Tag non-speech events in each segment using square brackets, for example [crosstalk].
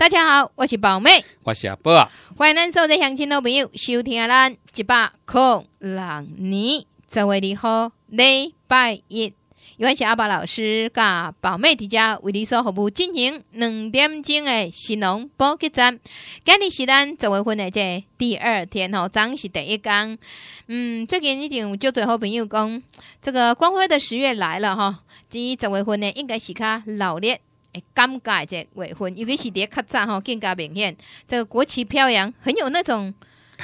大家好，我是宝妹，我是阿啊，欢迎所有的相亲老朋友收听咱一百空两年十月二号礼拜一，有关是阿伯老师甲宝妹伫家为你所服务进行两点钟的新农保洁站，今天是咱十月份的这第二天哦，昨是第一天。嗯，最近一有就最好朋友讲，这个光辉的十月来了哈，这十月份呢应该是较热烈。会尴尬这未婚，尤其是在较早吼，更加明显。这个国旗飘扬，很有那种。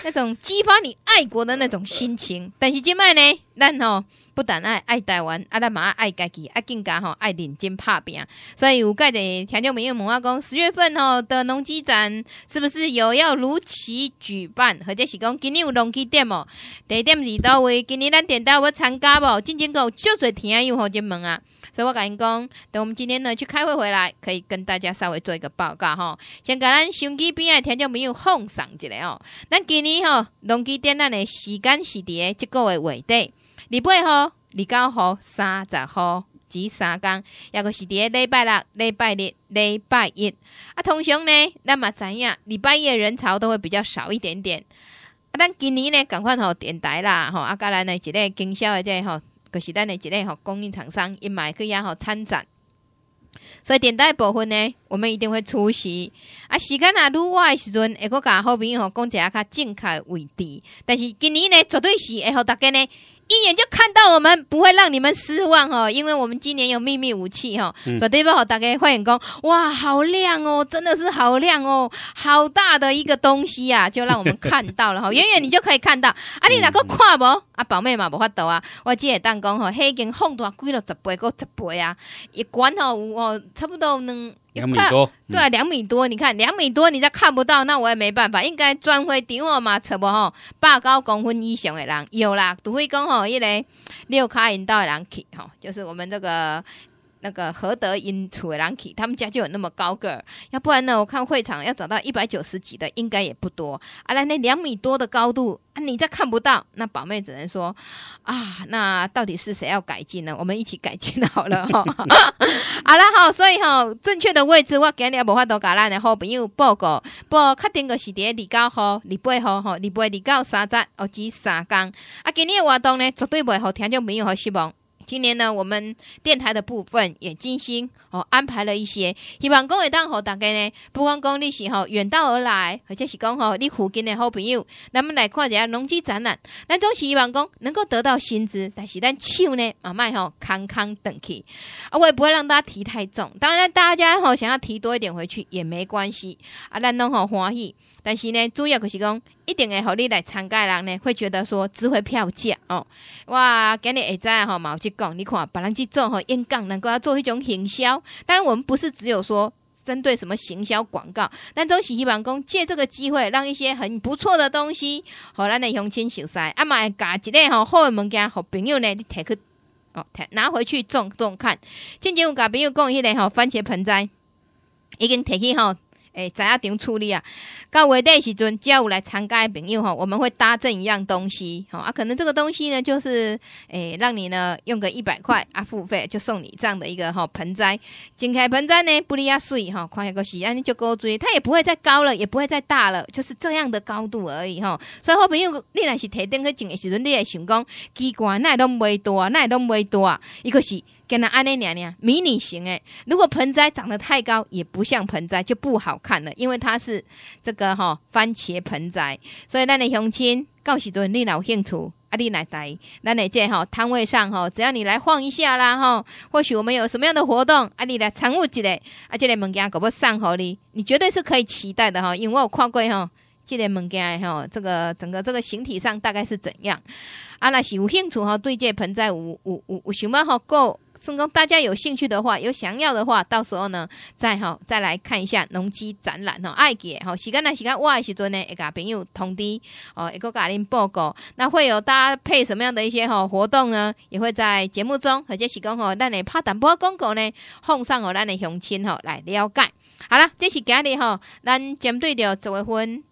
那种激发你爱国的那种心情，但是今麦呢，咱吼不但爱爱台湾，啊，咱嘛爱家己，啊更加吼爱认真拍拼所以，有介的听众朋友问我讲十月份吼的农机展是不是有要如期举办？或者是讲今年有农机店哦？地点是到位，今年咱点到要参加无？进前够足侪田友吼进问啊，所以我甲因讲，等我们今天呢去开会回来，可以跟大家稍微做一个报告哈。先甲咱雄机边的听众朋友奉上一个哦，咱今。你吼，农机展览的时间是伫诶即个月月底，礼拜号、礼九号、三十号至三工，抑个是伫诶礼拜六、礼拜日、礼拜一。啊，通常呢，咱嘛知影礼拜一人潮都会比较少一点点。啊，咱今年呢，赶快吼电台啦，吼啊，甲咱诶一个经销的这吼个是咱诶一个吼供应厂商因买去遐吼参展。所以，电台部分呢，我们一定会出席。啊，时间啊，愈晚的时阵，会搁甲好边吼，讲一下较正确位置。但是今年呢，绝对是会互大家呢。一眼就看到我们，不会让你们失望哦，因为我们今年有秘密武器哦。左底不好大家换眼光，哇，好亮哦，真的是好亮哦，好大的一个东西呀，就让我们看到了。哈，[laughs] 远远你就可以看到。啊，你哪个看不？啊，宝妹嘛无法度啊。我会当讲哦，已经放大几了十倍个十倍啊，一管哦有哦，差不多两。两米多，对啊，两米多，你看两米多，你再看不到，那我也没办法，应该转回顶我嘛，扯不吼？八高公分以上的人有啦，除非讲吼，一个六卡引导的人去吼，就是我们这个。那个何德因楚的兰奇，他们家就有那么高个儿，要不然呢？我看会场要找到一百九十几的，应该也不多。啊，来那两米多的高度，啊，你再看不到，那宝妹只能说啊，那到底是谁要改进呢？我们一起改进好了。[laughs] [laughs] 好了哈，所以哈，正确的位置我今天无法度搞咱的好朋友报告，报确定个是第二九号、二八号、哈二八二九、三十哦，只三天。啊，今年的活动呢，绝对不会听众朋友好失望。今年呢，我们电台的部分也精心哦安排了一些。希望各会大伙大家呢，不光讲你是吼远道而来，或者是讲吼你附近的好朋友。咱们来看一下农机展览。咱总是希望讲能够得到薪资，但是咱手呢也麦吼康康等去，啊我也不会让大家提太重。当然大家哈想要提多一点回去也没关系啊，咱拢吼欢喜。但是呢，主要就是讲。一定会互你来参加人呢，会觉得说值回票价哦。哇，今日会知吼嘛？有去讲，你看别人去做吼演讲，能够做迄种行销。当然，我们不是只有说针对什么行销广告，但中喜希望公借这个机会，让一些很不错的东西和咱的乡亲熟悉。啊，嘛，会夹一个吼好的物件和朋友呢，你摕去哦，拿回去种种看。最近有甲朋友讲迄个吼，番茄盆栽已经摕去吼。诶，在阿点处理啊？到月底时阵，要有来参加的朋友吼，我们会搭赠一样东西，吼啊。可能这个东西呢，就是诶，让你呢用个一百块啊付费，就送你这样的一个吼盆栽。种开盆栽呢，不离啊水吼，看下个时，安尼就给水，它也不会再高了，也不会再大了，就是这样的高度而已吼。所以好朋友，你若是提灯去种的时候，你会想讲奇怪，那也都没多，那也都没多啊，一个是。跟他安内娘娘迷你型诶。如果盆栽长得太高，也不像盆栽，就不好看了。因为它是这个哈番茄盆栽，所以咱的乡亲到时阵你有兴趣阿弟来带，咱内这哈摊位上哈，只要你来晃一下啦哈，或许我们有什么样的活动，阿弟来参与一下，啊，这个物件可不上好的，你绝对是可以期待的哈。因为我看过哈，这个物件哈，这个整个这个形体上大概是怎样？阿那有兴趣哈，对这盆栽有有有有想要好购。所以讲，大家有兴趣的话，有想要的话，到时候呢，再吼再来看一下农机展览哦。爱给吼，时间来时间，我的时阵呢，一个朋友通知哦，一个给您报告，那会有搭配什么样的一些吼活动呢？也会在节目中或者是讲吼，咱你拍淡薄广告呢，奉上哦，咱的乡亲吼来了解。好了，这是今日吼，咱针对着十月份。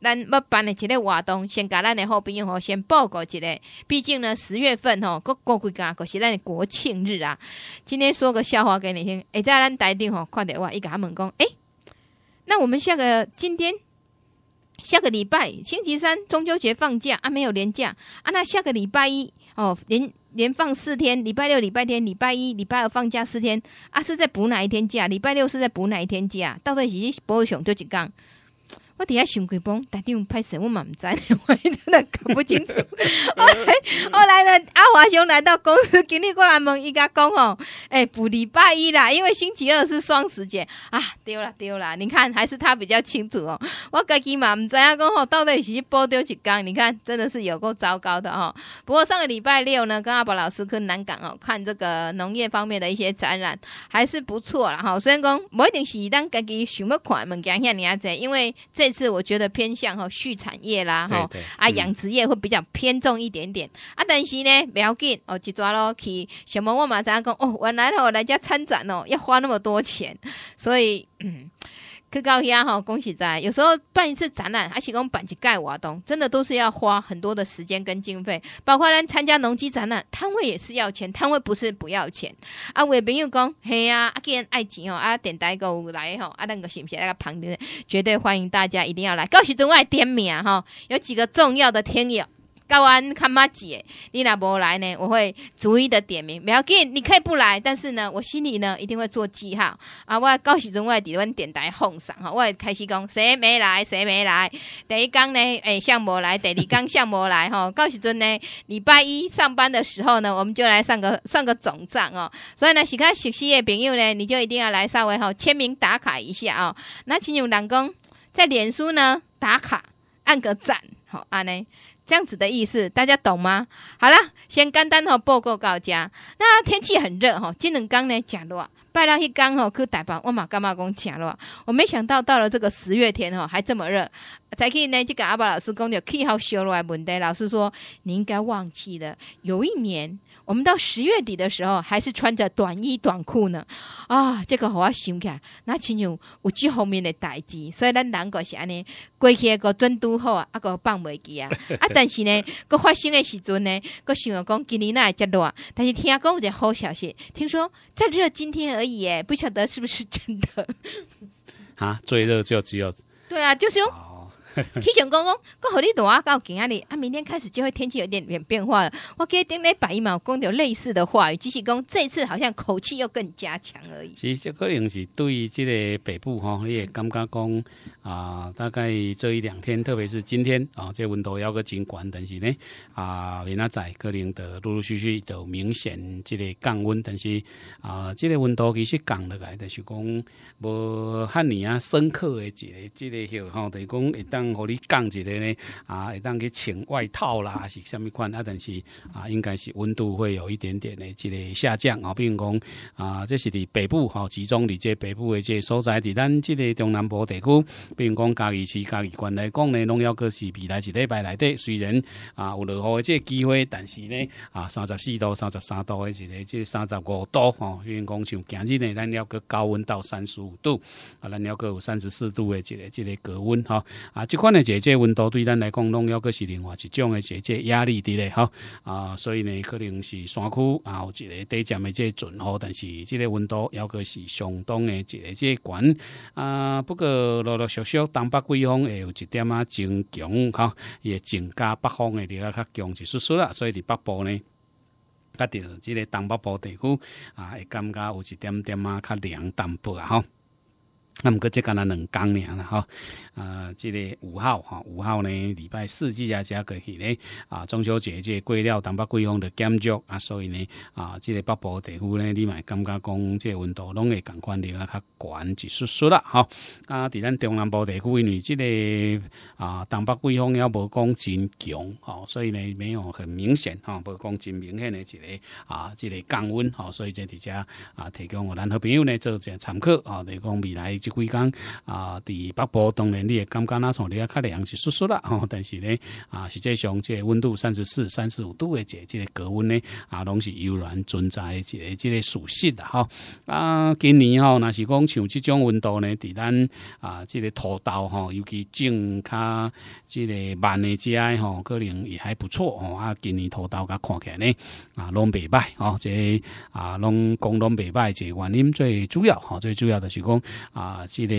咱要办的一个活动，先甲咱的朋友吼先报告一下。毕竟呢，十月份吼，国国几家可是咱的国庆日啊。今天说个笑话给你听。会在咱台顶吼，看着我伊甲他们讲，诶，那我们下个今天，下个礼拜星期三中秋节放假啊，没有年假啊。那下个礼拜一哦，连连放四天，礼拜六、礼拜天、礼拜一、礼拜二放假四天啊，是在补哪一天假？礼拜六是在补哪一天假？到底是补上会想，工？我底下想几崩，但电有拍摄，我嘛唔知，[laughs] 我真搞不清楚。[laughs] 后来，后来呢，阿华兄来到公司，经历过阿门一家公吼，哎，补礼拜一啦，因为星期二是双十节啊，丢了丢了，你看还是他比较清楚哦。我家己嘛唔知阿公吼到底是播丢几缸，你看真的是有够糟糕的哦。不过上个礼拜六呢，跟阿宝老师去南港哦，看这个农业方面的一些展览，还是不错了哈。虽然讲不一定是当家己想要看物件遐尼啊济，因为这是，我觉得偏向哈畜产业啦，吼，啊，养殖业会比较偏重一点点。啊，但是呢，不要紧，哦，一抓咯去什么我马上啥讲哦，我来了，我来家参展哦，要花那么多钱，所以。去到遐吼，恭喜在。有时候办一次展览，还是讲办一盖，瓦东，真的都是要花很多的时间跟经费。包括咱参加农机展览，摊位也是要钱，摊位不是不要钱。啊，我朋友讲，嘿呀，阿然爱钱吼，阿点代购来吼，阿那个是不是那个旁的？绝对欢迎大家，一定要来，恭喜中外点名吼，有几个重要的听友。高安，看妈姐，你若无来呢，我会逐一的点名。不要紧，你可以不来，但是呢，我心里呢一定会做记号。啊，我到时阵我底阮电台奉上哈，我开始讲谁没来，谁没来。第一缸呢，哎，向某来；第二缸向某来哈。到时阵呢，礼拜一上班的时候呢，我们就来算个算个总账哦。所以呢，喜较熟悉的朋友呢，你就一定要来稍微哈签名打卡一下啊。那请有人工在脸书呢打卡，按个赞好安呢。这样子的意思，大家懂吗？好了，先简单吼报告到家。那天气很热吼，今两公呢假热，拜了一公吼去台北，我嘛干嘛讲假热？我没想到到了这个十月天吼还这么热。才可以呢，就个阿宝老师公就气好消了。问题老师说，你应该忘记了，有一年。我们到十月底的时候，还是穿着短衣短裤呢。啊，这个我想想来，那亲像有这方面的代志，所以咱难过是安尼。过去个温拄好，啊个放袂记啊。啊，[laughs] 但是呢，个发生的时阵呢，个想讲今年那也热，但是听讲有一个好消息，听说最热今天而已，诶，不晓得是不是真的。啊，最热就只有。对啊，就是。气象公公，我和你对啊，到今啊里，啊，明天开始就会天气有点点变化了。我记得顶那百一毛公到类似的话语，只是讲这次好像口气又更加强而已。是，这可能是对这个北部哈，你也感觉讲啊，大概这一两天，特别是今天啊，这温度要个真管，但是呢啊，明仔仔可能的陆陆续续都明显这个降温，但是啊，这个温度其实降了来，但是讲无汉尼啊深刻的一，这个又哈等于讲一。互你降一点呢，啊，会当去穿外套啦，是虾米款啊？但是啊，应该是温度会有一点点的，一个下降啊。比如讲啊，这是伫北部吼，集中伫这北部的这所在，伫咱这个中南部地区。比如讲嘉义市、嘉义县来讲呢，拢要个是未来一礼拜内底，虽然啊有落雨的这机会，但是呢啊，三十四度、三十三度的，一个这三十五度吼。比如讲像今日呢，咱要个高温到三十五度啊，咱要个有三十四度的，一个一个高温哈啊。即款诶，姐姐温度对咱来讲，拢要阁是另外一种诶，姐姐压力伫咧吼啊，所以呢，可能是山区，也有一个低层诶即准吼，但是即个温度要阁是相当诶一个即悬啊。不过陆陆续续，东北季风会有一点啊增强吼，也增加北方的力啊较强，一丝丝啦。所以伫北部呢，甲着即个东北部地区啊，会感觉有一点点啊较凉淡薄啊吼。那么佫只干两工日啦吼，呃，即个五号哈，五号呢礼拜四日啊，即个是嘞啊，中秋节节过了，东北季风的减弱啊，所以呢啊，即个北部地区呢，你咪感觉讲即个温度拢会更宽裕啊，较悬一舒适啦哈，啊，伫咱中南部地区因为即个啊，东北季风也无讲真强所以呢没有很明显吼，无讲真明显的一个啊，即个降温所以即伫遮啊，提供我咱好朋友呢做一下参考哦，来讲未来就。几天啊，伫北部当然你也感觉那从你下较凉是舒舒啦吼。但是咧啊，实际上这温度三十四、三十五度的这这个高温咧啊，拢是悠然存在这这个属性的吼啊。今年吼，那是讲像这种温度呢，伫咱啊，这个土豆吼，尤其种较这个慢的季哀吼，可能也还不错吼啊。今年土豆甲看起来咧啊，拢袂歹啊，这啊，拢讲拢袂歹。这原因最主要哈，最主要就是讲啊。啊，这个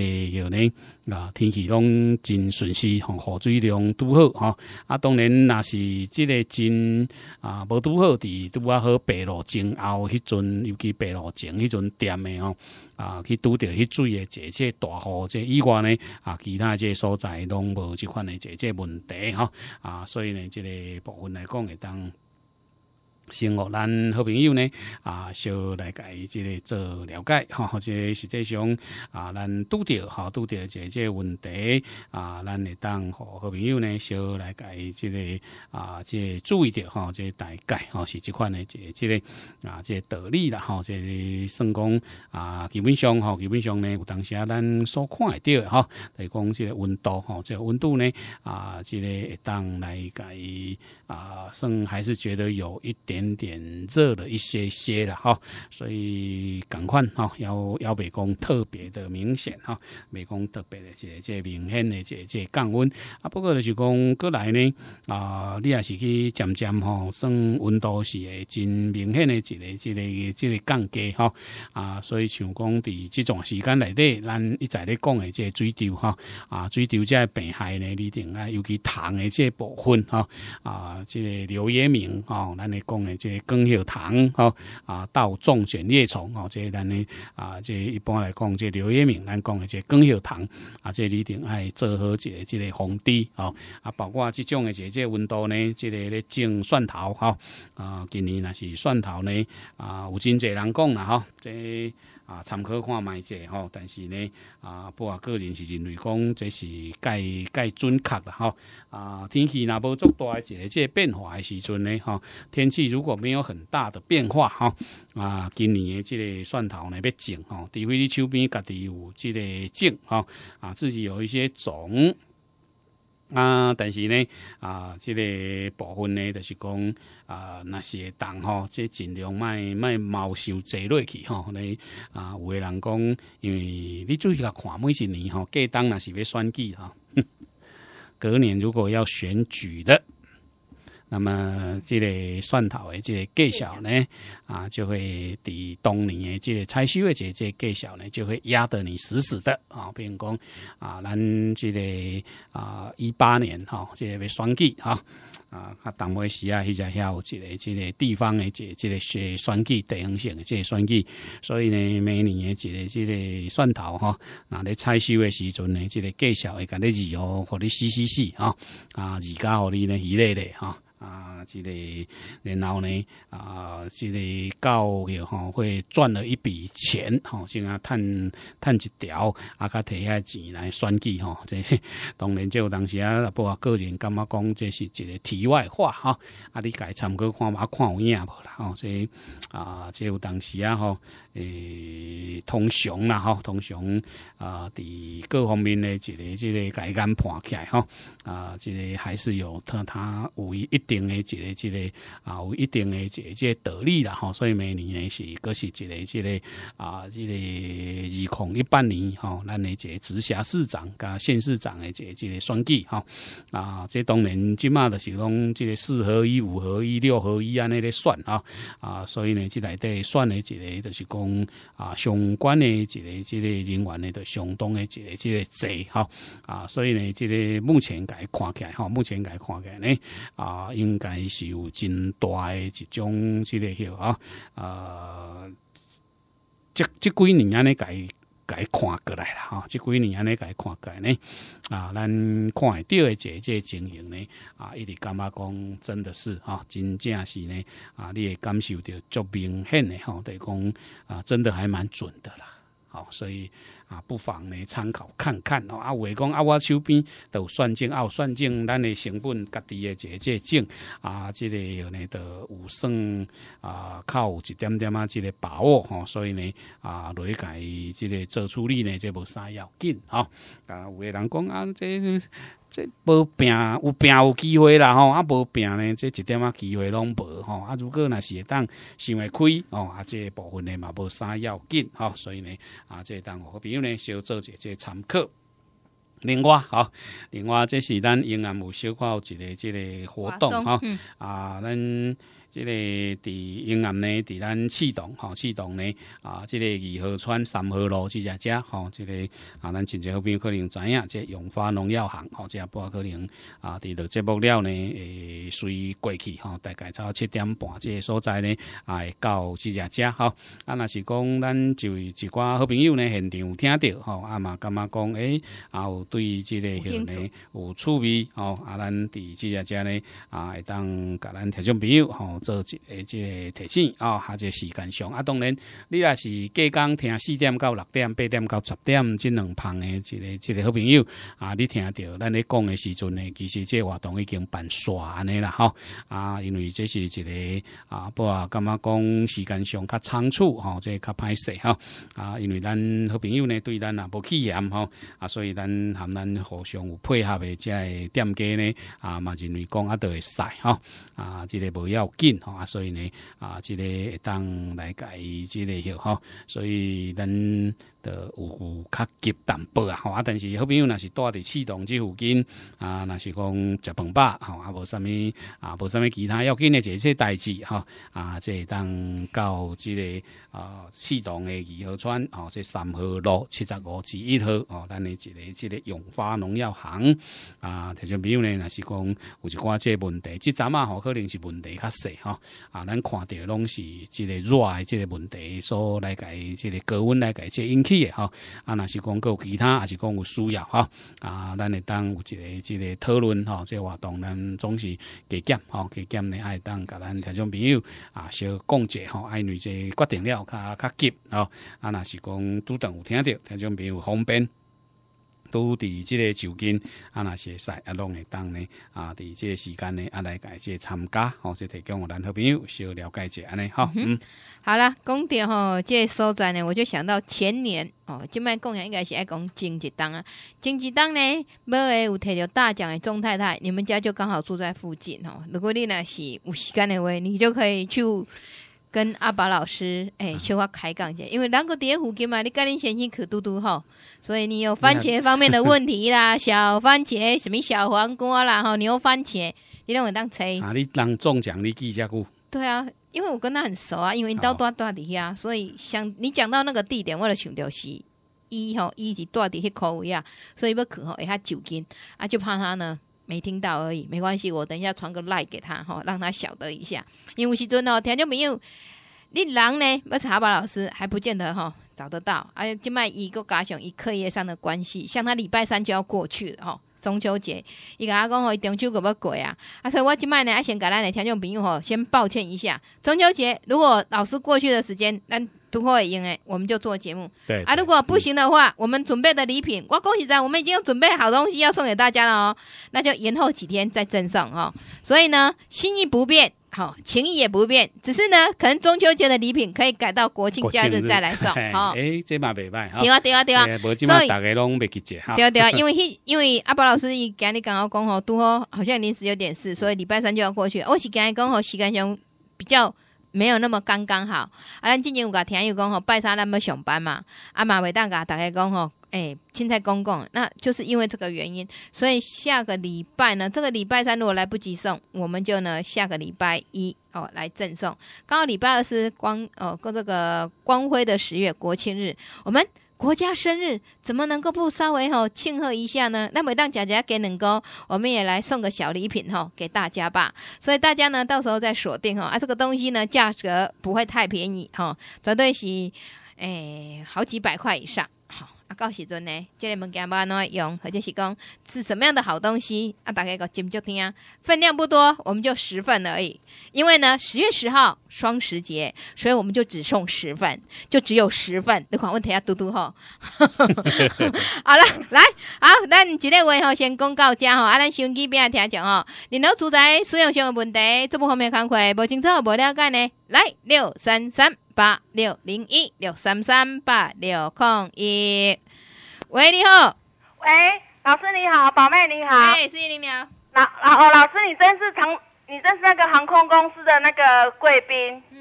可呢啊，天气拢真势，适，吼，水量拄好吼。啊，当然若是即个真啊，无拄好伫拄啊好白露前后迄阵，尤其白露前迄阵店的吼啊，去拄着迄水的，即些大雨这以外呢，啊，其他这所在拢无即款的，即些问题吼。啊，所以呢，这个部分来讲会当。行哦，咱好朋友呢啊，小来改即个做了解哈，或者实际上啊，咱拄着哈拄个即个问题啊，咱会当好朋友呢，小来改即个啊，即注意着哈，即个大概哈是即款的即即个啊，即个道理啦哈，即个算讲啊，基本上哈，基本上呢，有当时啊，咱所看的到哈，来讲即个温度哈，即个温度呢啊，即个当来改啊，算还是觉得有一点。点点热了一些些了哈，所以赶快哈，要要背讲特别的明显哈，背弓特别的这这明显的这这降温啊。不过就是讲过来呢啊，你也是去渐渐吼，算温度是真明显的一个一个一个降低哈啊。所以像讲伫这段时间内底，咱一再咧讲的这水稻哈啊，水稻这病害呢里定啊，尤其糖的这部分哈啊，这刘一明哦，咱嚟讲。即光后塘哦啊，稻种选叶丛哦，即咱呢啊，即一般来讲，即刘月明咱讲的即光后塘啊，即里头还做好一个即个防堤哦啊，包括即种的即即温度呢，即个咧种蒜头哈啊，今年那是蒜头呢啊，有真多人讲啦哈，即。啊，参考看卖者吼，但是呢，啊，啊，个人是认为讲这是该该准确的吼。啊，天气若无足大一个，这个变化的时阵呢，哈，天气如果没有很大的变化哈，啊，今年的这个蒜头呢要种吼，除非你手边家己有这个种哈，啊，自己有一些种。啊，但是呢，啊，这个部分呢，就是讲啊，那些党吼，即尽量卖卖毛秀坐落去吼，你啊，有个人讲，因为你注意下看每一年吼，过党那是要选举哈，[laughs] 隔年如果要选举的。那么，这个蒜头的这个大小呢，啊，就会比当年的这个采收的这个大小呢，就会压得你死死的啊。比如讲啊，咱这个啊一八年哈，这个双季哈啊，啊，当尾时啊，迄只遐有这个这个地方的这这个选选举，地方性，的这个选举，所以呢，每年的这个这个蒜头哈，拿来采收的时阵呢，这个介小会甲你二哦，或者四四四啊啊，二加你呢一类的啊啊，之个然后呢，啊，个教育吼会赚了一笔钱，吼，先啊，趁趁一条，啊，甲摕下钱来选举吼，即当然，即有当时啊，不过个人感觉讲，即是一个题外话，吼，啊，你己参考看嘛，看有影无啦，吼，所以啊，即有当时啊，吼，诶，通常啦，吼，通常啊，伫各方面的一个即个改眼判起来，吼，啊，即个还是有他他有一一。定诶，一个一个啊，有一定诶，一个个道理啦吼，所以每年呢是，个是一个一个啊，一个二零一八年吼，咱诶个直辖市长加县市长诶，一个选举吼。啊，即当然即嘛就是讲这个四合一、五合一、六合一安尼来选啊啊，所以呢，即内底选诶，一个就是讲啊，相关诶一个一个人员诶，都相当诶一个一个侪吼。啊，所以呢，即个目前该看起来吼，目前该看起来呢啊。应该是有真大的一种即个许啊，呃，即即几年安伊改改看过来啦。吼，即几年安甲改看过来呢啊，咱看会到的这这情形呢啊，一直感觉讲真的是啊，真正是呢啊，你会感受着足明显诶，吼，对讲啊，真的还蛮准的啦，好，所以。啊，不妨呢参考看看哦。啊，为讲啊，我手边都算进，啊，有算进咱的成本，家己的这这证啊，这个呢，都有算啊，较有一点点啊，这个把握哈。所以呢，啊，内在这个做处理呢，这无啥要紧哈。啊，有人讲啊，这。这无病有病有机会啦吼，啊无病呢，这一点仔机会拢无吼，啊如果若是会当想会开吼，啊这部分呢嘛无啥要紧吼，所以呢啊这当好朋友呢，小做即个参考。另外吼，另外这是咱银行有小有一个这个活动哈啊咱。即个伫永安呢，伫咱赤桐吼，赤桐呢啊，即个二号川三号路即只家吼，即个啊，咱真侪好朋友可能知影，即永发农药行吼，即下可能啊，伫录节目了呢，诶，随过去吼，大概差七点半，即个所在呢，啊，到即只家吼，啊，若是讲咱就一寡好朋友呢，现场听着吼，啊嘛，感觉讲诶，有对即个可呢有趣味吼，啊，咱伫即只家呢啊，当甲咱听众朋友吼。做一个即个提醒哦，即个时间上啊，当然你也是隔工听四点到六点、八点到十点，即两旁的即个即个好朋友啊，你听着咱咧讲的时阵呢，其实即个活动已经办煞安尼啦吼啊，因为这是一个啊，不啊感觉讲时间上较仓促哈，这较歹势吼啊，因为咱好朋友呢对咱也无弃言吼啊，所以咱含咱互相有配合的，个店家呢啊嘛认为讲啊都会使吼啊，即个无要紧。所以呢，啊，这啲当来解之啲嘢，哈，所以等。的有较急淡薄啊，啊！但是好朋友若是住伫四栋这附近啊，若是讲食饭吧，吼啊，无啥物啊，无啥物其他要紧的这些代志吼啊，即当到这个啊四栋的二号川哦，即三号路七十五至一号哦，咱的即个即个永发农药行啊，特别朋友呢若是讲有一寡即问题，即阵啊吼，可能是问题较细吼啊，咱看的拢是即个热的即个问题，所来改即个高温来改即个起。吼。啊，若是讲有其他，还是讲有需要？吼。啊，咱会当有一个、一个讨论，即这活动咱总是加减吼，加减哩爱当甲咱听众朋友啊，小讲者吼，爱女这决定了，较较急，吼。啊，若是讲拄等有听着，听众朋友方便。都伫即个酒金啊，那些赛啊，拢会当呢啊，伫即个时间呢啊来解即参加，哦，就提供我男朋友小了解一下尼哈，嗯，好啦，讲典吼，即个所在呢，我就想到前年哦，即摆供养应该是爱讲经济档啊，经济档呢，尾诶有摕着大奖的钟太太，你们家就刚好住在附近哦。如果你若是有时间的话，你就可以去。跟阿宝老师，哎，小要开讲起，因为两个蝶附近嘛，你甲恁先生去拄拄吼，所以你有番茄方面的 [laughs] 问题啦，小番茄什么小黄瓜啦，吼，牛番茄，你拢会当找，啊，你当中奖你记下久。对啊，因为我跟他很熟啊，因为因刀多多伫遐，所以想你讲到那个地点，我就想到是吼伊是级多迄口位啊，所以要去吼，会较就近啊，就怕他呢。没听到而已，没关系，我等一下传个赖给他哈，让他晓得一下。因为吴世尊呢，他就没有你人呢，那查吧，宝老师还不见得哈找得到。哎呀，就卖一个加上一课业上的关系，像他礼拜三就要过去了哈。中秋节，伊跟阿讲吼，中秋节要过啊，啊，所以我今摆呢，先给咱的听众朋友吼，先抱歉一下。中秋节，如果老师过去的时间，咱都可以用诶，我们就做节目。对啊，如果不行的话，我们准备的礼品，我恭喜在，我们已经有准备好东西要送给大家了哦，那就延后几天再赠送哦。所以呢，心意不变。好，情谊也不变，只是呢，可能中秋节的礼品可以改到国庆假日再来送。[laughs] 好，哎，这嘛袂歹。对啊对啊对啊，所以大家拢对啊对啊，[laughs] 因为因为阿宝老师伊今日刚好讲好拄好好像临时有点事，所以礼拜三就要过去。我是今日讲好时间上比较没有那么刚刚好。啊，咱今年有甲听友讲吼，拜三咱要上班嘛，阿嘛咪当甲大家讲吼。哎，青菜公公，那就是因为这个原因，所以下个礼拜呢，这个礼拜三如果来不及送，我们就呢下个礼拜一哦来赠送。刚好礼拜二是光哦，过这个光辉的十月国庆日，我们国家生日，怎么能够不稍微吼庆贺一下呢？那每当姐姐给恁哥，我们也来送个小礼品吼给大家吧。所以大家呢，到时候再锁定哈，啊，这个东西呢，价格不会太便宜哈，绝对是诶，好几百块以上。啊，到时阵呢，这个物件要安怎用，或者是讲是什么样的好东西，啊，大家个斟酌听，分量不多，我们就十份而已。因为呢，十月十号双十节，所以我们就只送十份，就只有十份。你看问题要嘟嘟哈。[laughs] 好了，来，好，咱今日话先公告遮吼，啊，咱手机边仔听讲吼。然后主宰苏永雄的问题，这部方面开会，不清楚不了解呢。来，六三三。八六零一六三三八六空一，喂，你好，喂，老师你好，宝妹你好，哎，是一零零。老老老师你真是长，你真是那个航空公司的那个贵宾，嗯，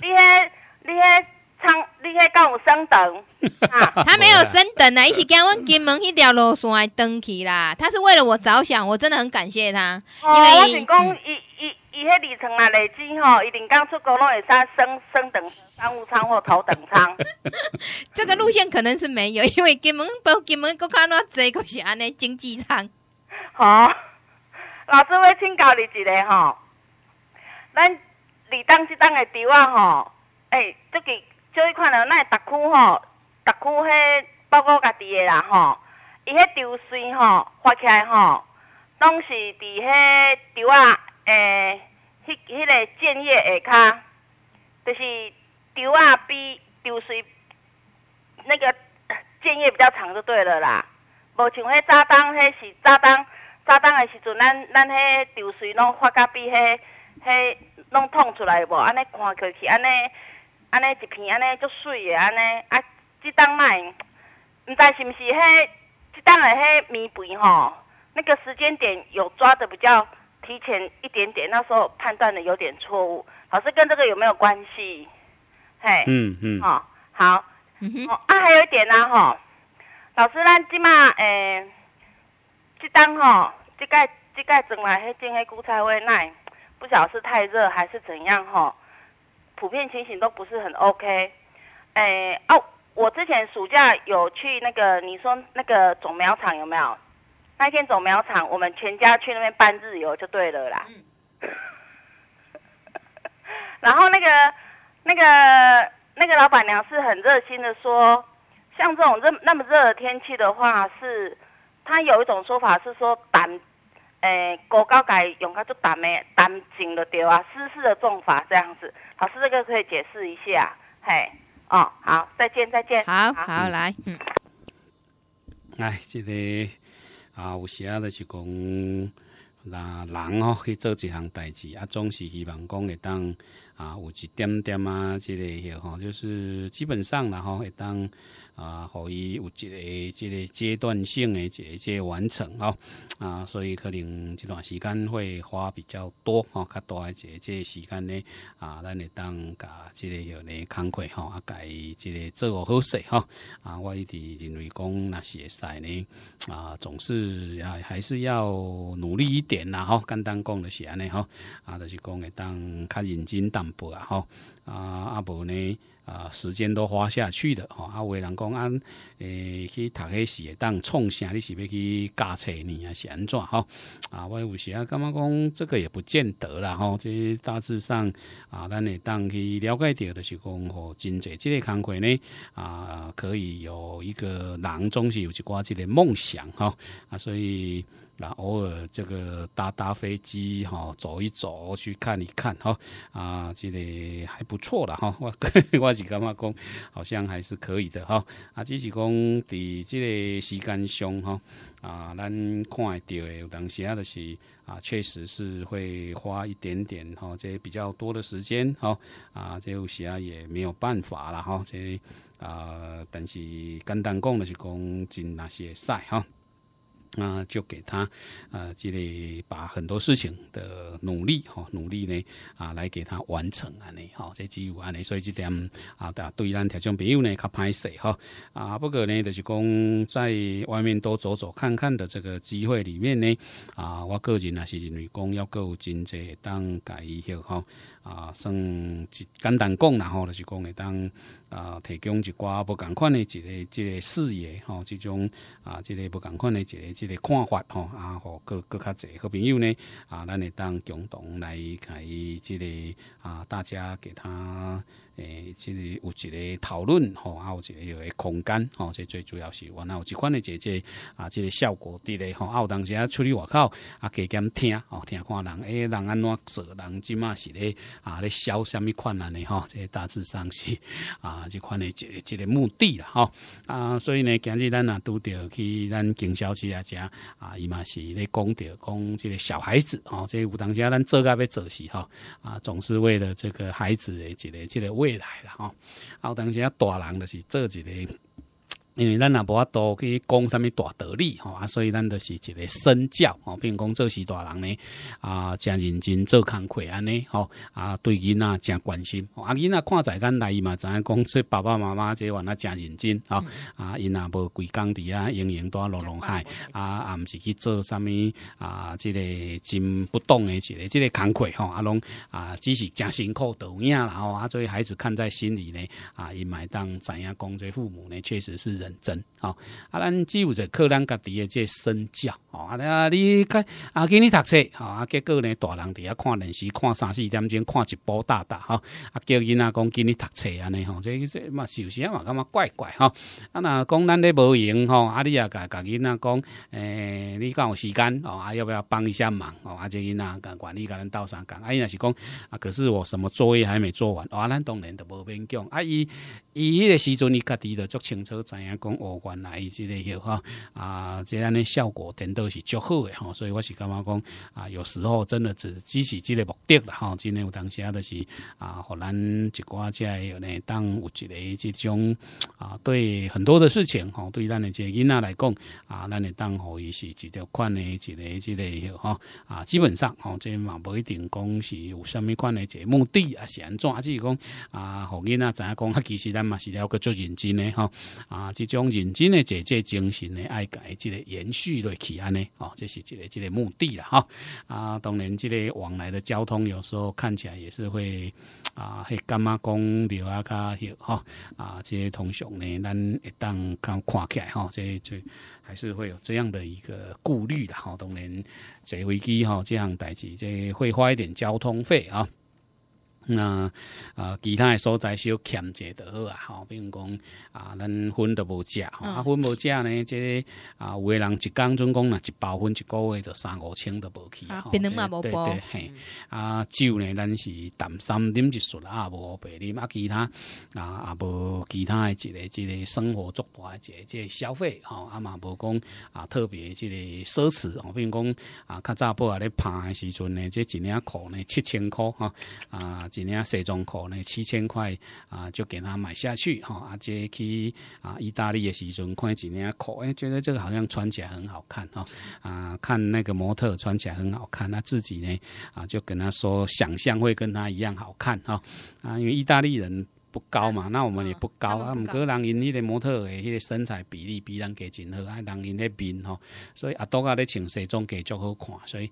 你害你害，航你迄敢有升等 [laughs] 啊？他没有升等啊，一起跟我金门迄条路线登去啦。他是为了我着想，我真的很感谢他，因为伊伊迄里程啊累积吼，一定刚出国拢会使升升等商务舱或头等舱。[laughs] 这个路线可能是没有，因为金门包金门国较难坐，就是安尼经济舱。好，老师我请教你一个吼，咱李东即东的潮啊吼，诶，最近做你看到咱的特区吼，特区迄报告家己的啦吼，伊迄潮水吼发起来吼，拢是伫迄潮啊。诶，迄、迄个建业下骹，就是条仔比流水那个建业比较长，就对了啦。无像迄早冬，迄是早冬，早冬的时阵，咱、咱迄流水拢发甲比迄迄拢捅出来无？安尼看过去，安尼安尼一片安尼足水的安尼。啊，即当麦，毋知是毋是迄即当的迄米肥吼？那个时间点有抓的比较。提前一点点，那时候判断的有点错误。老师跟这个有没有关系？嘿，嗯嗯，好，好。哦，还有一点呢，哦，老师，咱即马诶，即当吼，即盖，即盖整来迄种迄韭菜花奶，不晓得是太热还是怎样，吼，普遍情形都不是很 OK。诶，哦，我之前暑假有去那个，你说那个种苗场有没有？那一天种苗场，我们全家去那边办日游，就对了啦。嗯，[laughs] 然后那个、那个、那个老板娘是很热心的说，像这种热那么热的天气的话，是她有一种说法是说，胆，诶，高高改用叫就胆没胆紧的对啊，湿湿的重法这样子。老师，这个可以解释一下，嘿，哦，好，再见，再见，好好来，嗯，来，记得。啊，有时啊，就是讲，那人吼去做一项代志，啊，总是希望讲会当啊，有一点点啊即、个迄吼，就是基本上啦吼会当。啊，互伊有一个一个阶段性个一个完成吼，啊，所以可能这段时间会花比较多吼，较多一一个时间咧，啊，咱会当甲即个要咧康快吼，啊，伊即个做好好势吼，啊，我一直认为讲若是会使呢，啊，总是啊还是要努力一点啦吼，简单讲是安尼吼，啊，就是讲会当较认真淡薄啊吼，啊，啊无呢？啊，时间都花下去的，吼！啊，有人讲，按诶去读些书，当创啥？你是要去教册呢，还是安怎？吼？啊，我有时啊，感觉讲这个也不见得啦，吼！这大致上啊，咱会当去了解到的是讲，吼，真侪这个工作呢，啊，可以有一个囊中是有一寡即个梦想，吼，啊，所以。那偶尔这个搭搭飞机哈，走一走去看一看哈啊，这个还不错的哈。我我是感觉讲，好像还是可以的哈。啊，只是讲在这个时间上哈啊，咱看得到的有当啊，就是啊，确实是会花一点点哈，这比较多的时间哈啊，这有时啊也没有办法了哈。这啊，但是简单讲就是讲进那些赛哈。那就给他，呃，记得把很多事情的努力哈，努力呢，啊，来给他完成啊，尼好，这只有安尼，所以这点啊，对咱听众朋友呢，较拍摄哈，啊，不过呢，就是讲在外面多走走看看的这个机会里面呢，啊，我个人呢，是认为讲要够经济当改一下哈。啊，算一简单讲啦吼，就是讲会当啊提供一寡无共款诶一个即个视野吼，即种啊即个无共款诶一个即个看法吼，啊，互更更较侪好朋友呢啊，咱会当共同来开即个啊，大家给他。诶，即个有一个讨论吼，啊，有一个一个空间吼，即最主要是我那有一款的姐个啊，即个效果伫咧吼，啊，有当时啊处理外口啊，加减听吼，听看人诶，人安怎做，人即嘛是咧啊咧消什么款啊呢吼，即大致上是啊，即款的一个一个目的啦吼啊，所以呢，今日咱啊拄着去咱经销啊遮啊，伊嘛是咧讲着讲即个小孩子哦，即有当时啊咱做甲要做死吼啊，总是为了这个孩子的一个、即个未来啦吼啊有当时啊大人著是做一个因为咱也无法多去讲啥物大道理吼，啊，所以咱就是一个身教吼。比如讲做事大人呢，啊，诚认真做慷慨安尼吼，啊，对囡仔诚关心，啊囡仔看在眼内嘛，知影讲说爸爸妈妈这原来诚认真，吼，啊，因也无规工地啊，应应多落劳海，啊，啊，毋是去做啥物啊，即个真不懂的，一个即个慷慨吼，啊拢啊，只是诚辛苦都影啦，吼，啊，作为孩子看在心里呢，啊，伊会当知影讲这父母呢，确实是。认真哈啊！咱只有在靠咱家己的这身教哦啊！你啊，今日读册啊，结果呢，大人伫遐看电视，看三四点钟，看直播大大哈啊！叫囡仔讲今日读册安尼吼，这这嘛，有时啊嘛，感觉怪怪哈啊！那讲咱咧无闲吼，啊！你也甲甲囡仔讲诶，你敢有时间哦，啊，要不要帮一下忙哦？啊，这囡仔敢管理甲咱斗相共啊，伊若是讲啊，可是我什么作业还没做完啊！咱当然都无勉强啊，伊伊迄个时阵，伊家己的足清楚知影。讲哦，原来伊即个个吼啊，即安尼效果等都是足好个吼。所以我是感觉讲啊？有时候真的只只是即个目的啦吼，真诶有当时啊，就是啊，互咱一寡这样呢，当有一个即种啊，对很多的事情吼，对咱的这囡仔来讲啊，咱的当互伊是一条款的一个即个个吼啊，基本上吼，这嘛不一定讲是有什么款的这目的啊是安啊，只是讲啊，互囡仔知影讲啊，其实咱嘛是了个最认真嘞吼啊。种认真诶，姐姐精神诶爱改，这个延续落起安呢？哦，这是这个这个目的了哈。啊，当然，这个往来的交通有时候看起来也是会啊，干嘛讲留啊卡有哈啊？这些同学呢，咱一旦看看起来哈，这这还是会有这样的一个顾虑的哈。当然，这飞机哈这样代志，这会花一点交通费啊。那啊，其他的所在要欠者就好啊！吼，比如讲啊，咱分都无食，啊，分无食呢，即啊，有的人一工总共若一包分一个月就三五千都无去啊，槟榔嘛无包，对对嘿，啊酒呢，咱是淡三啉一属啊，无白啉啊，其他啊啊无其他的一个一个生活作大一个即消费吼，啊嘛无讲啊特别即个奢侈，比如讲啊，较早报啊咧拍的时阵呢，即一领裤呢七千箍吼，啊。几件西装裤呢？七千块啊，就给他买下去哈。啊，这去啊，意大利的时阵看几件裤，哎，觉得这个好像穿起来很好看哈。啊，看那个模特穿起来很好看，那自己呢啊，就跟他说，想象会跟他一样好看哈。啊，因为意大利人。不高嘛，那我们也不高啊。唔过人因迄个模特的迄个身材比例比人加真好，还人因的面吼，所以阿多噶咧穿西装加足好看。所以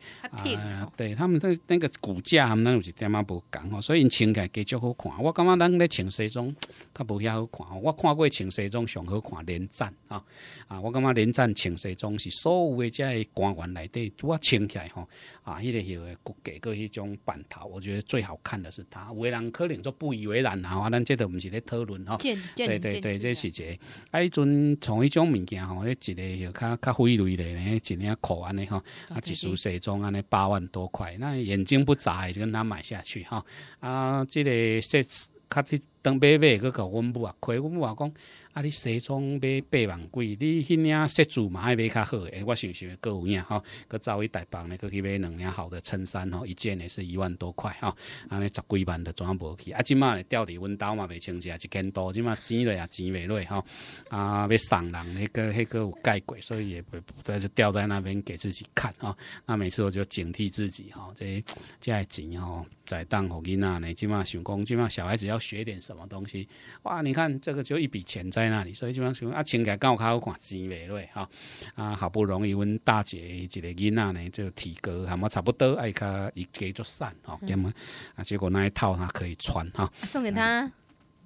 啊，对他们那那个骨架，他们有一点阿不讲吼，所以因穿起来加足好看。我感觉咱咧穿西装较无遐好看我看过穿西装上好看连战啊啊！我感觉连战穿西装是所有诶遮官员内底我穿起来吼啊，迄个个骨架个迄种板头，我觉得最好看的是他。为人可能就不以为然啊，咱这。这都毋是咧讨论哈，对对对，这是个。啊，迄阵从迄种物件吼，迄一个又较较费类的咧，一领裤安尼吼，啊，一束西装安尼八万多块，那眼睛不眨就跟他买下去哈，啊，即个说较。当买买，佮甲阮母啊，开阮母啊讲，啊你西装买八万几，你迄领西装爱买较好，诶，我想想，各有影吼。佮走去搭房呢，佮去买两领好的衬衫吼，一件也是一万多块吼，安尼十几万的转无去。啊，即马嘞，吊伫阮兜嘛袂清洁，一件多，即马钱的也钱袂落吼。啊，要送人，迄个迄个有盖过，所以也不，那就吊在那边给自己看啊。那每次我就警惕自己吼，这这些钱吼，在当互囡仔呢，即马想讲，即马小孩子要学点什。什么东西？哇！你看这个就一笔钱在那里，所以本上说啊，请个高考款鞋类哈啊，好不容易阮大姐一个囡仔呢，就体格还么差不多，爱卡一给就散哦，咹么啊？结果那一套他可以穿哈，送给他。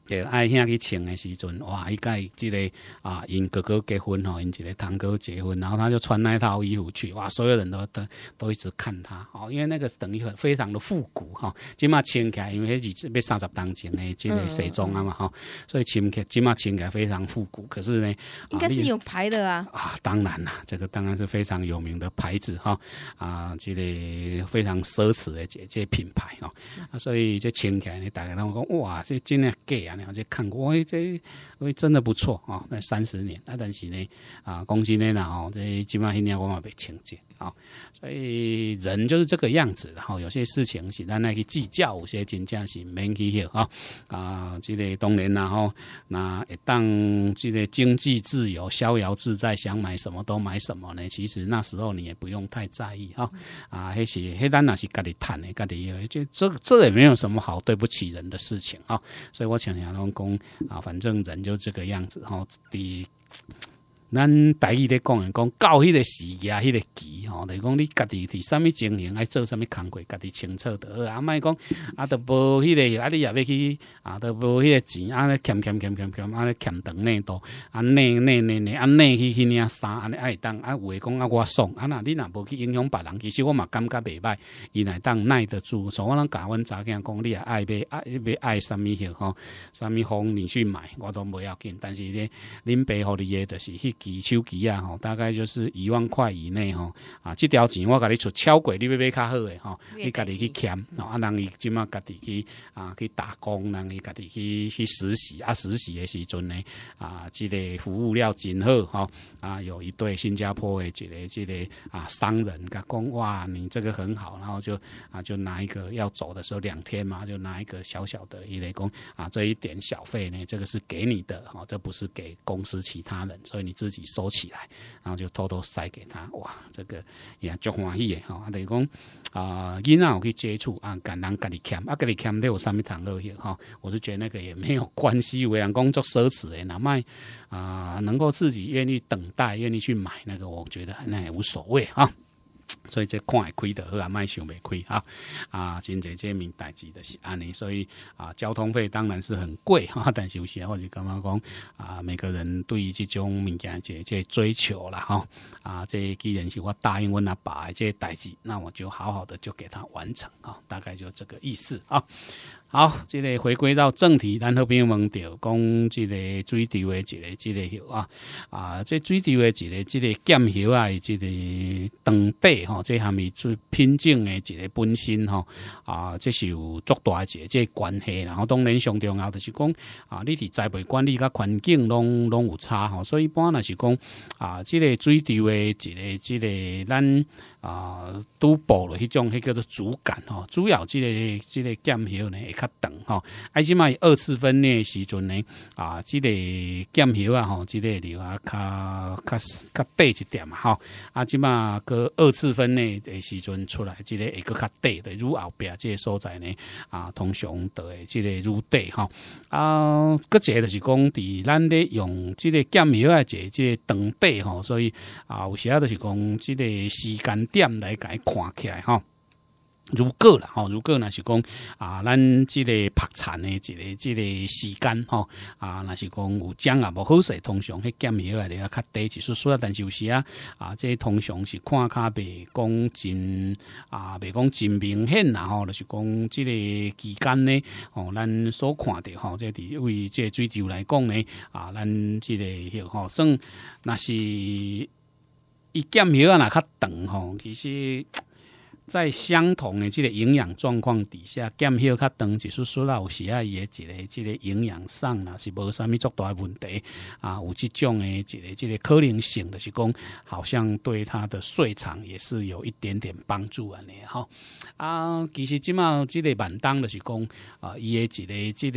诶，阿兄去穿的时阵，哇！一介即个啊，因哥哥结婚吼，因一个堂哥结婚，然后他就穿那套衣服去，哇！所有人都都都一直看他，哦，因为那个等于非常的复古哈，即码穿起来，因为迄几支要三十当前的即个时装啊嘛哈，所以穿起来，即码穿起来非常复古。可是呢，应该是有牌的啊啊，当然啦，这个当然是非常有名的牌子哈啊，即个非常奢侈的这这品牌哦啊，所以这穿起来，大家拢讲哇，这真的假啊！两只看过，这为真的不错啊！那三十年，那但是呢啊，公司呢然后这起码一年我嘛被清净。啊，所以人就是这个样子，然后有些事情是咱那去计较，有些真正是没去要啊。啊，记个当年，然后那当这个经济自由、逍遥自在，想买什么都买什么呢？其实那时候你也不用太在意啊。啊，那是，那咱那是家里谈的，家里就这这也没有什么好对不起人的事情啊。所以我想想讲公啊，反正人就这个样子，然后第。咱大一咧讲，讲到迄个事啊，迄个期吼，来讲你家己是啥物情形，爱做啥物工作，家己清楚得啊。莫讲啊，都无迄个，啊你也要去啊，都无迄个钱啊，欠欠欠欠，安啊，欠长内多啊，内内内内啊，尼去去领衫，安尼爱当啊。有诶讲啊，我爽啊，那你若无去影响别人，其实我嘛感觉袂歹，伊来当耐得住。所以我拢如阮查囝讲你也爱买，爱买爱啥物货，啥物货你去买，我都不要紧。但是咧，恁爸互你诶，就是去。手机啊，吼，大概就是一万块以内吼啊，这条钱我给你出超贵，你要买卡好诶，吼，你家己去捡，啊，人伊即马家己去啊去打工，人伊家己去去实习啊实习诶时阵呢啊，即个服务料真好哈啊，有一对新加坡诶，一个即个啊商人他讲哇，你这个很好，然后就啊就拿一个要走的时候两天嘛，就拿一个小小的一类工啊，这一点小费呢，这个是给你的哈，这不是给公司其他人，所以你自。自己收起来，然后就偷偷塞给他。哇，这个也足欢喜的哈。等于讲啊，因仔我去接触啊，敢人家你抢啊，家你抢都我上面谈落去哈。我就觉得那个也没有关系，为人工作奢侈的，哪卖啊能够自己愿意等待，愿意去买那个，我觉得那也无所谓哈。所以这看会开的，好啊，卖想袂亏啊啊，真济这名代志的是安尼，所以啊，交通费当然是很贵哈。但是首先我是感觉讲啊，每个人对于这种物件这这追求啦哈。啊，这既然是我答应我阿爸这代志，那我就好好的就给他完成啊，大概就这个意思啊。好，即个回归到正题，咱好朋友问到讲即个水稻的即个即个游啊啊，即水稻的即个即个竿游啊，即个长备吼，即含面最品种的即个本身吼啊，即是有足大一个即关系，然后当然上重要的是讲啊，你伫栽培管理甲环境拢拢有差吼，所以一般那是讲啊，即个水稻的即个即个咱。啊，都布了迄种，迄叫做主干吼，主要即个即个剑桥呢，会较长吼。啊，即码二次分裂时阵呢，啊，即个剑桥啊，吼，即个流啊，较较较短一点嘛吼。啊，即嘛个二次分裂的时阵出来，即个会佫较短的，如后壁即个所在呢，啊，通常都会即个如短吼。啊，佫一个就是讲，伫咱咧用即个剑桥啊，即即长短吼，所以啊，有时啊就是讲，即个时间。点来甲伊看起来吼。如果啦吼，如果若是讲啊，咱即个拍产的即个即个时间吼啊，若是讲有奖啊，无好势，通常迄减些啊，比较较低指啊，但是有时啊啊，这通常是看较袂讲真啊，袂讲真明显啦吼，就是讲即个期间呢，吼咱所看的即、这伫为个追求来讲呢啊，咱即个号算若是。一减血啊，那较长吼。其实，在相同的这个营养状况底下，减血较长，就是说，有时啊，伊的这个、这个营养上啦，是无啥物足大问题啊。有这种的、一个、这个可能性就是讲，好像对他的睡长也是有一点点帮助安尼吼。啊，其实即帽这个万当就是讲啊，伊的一个、这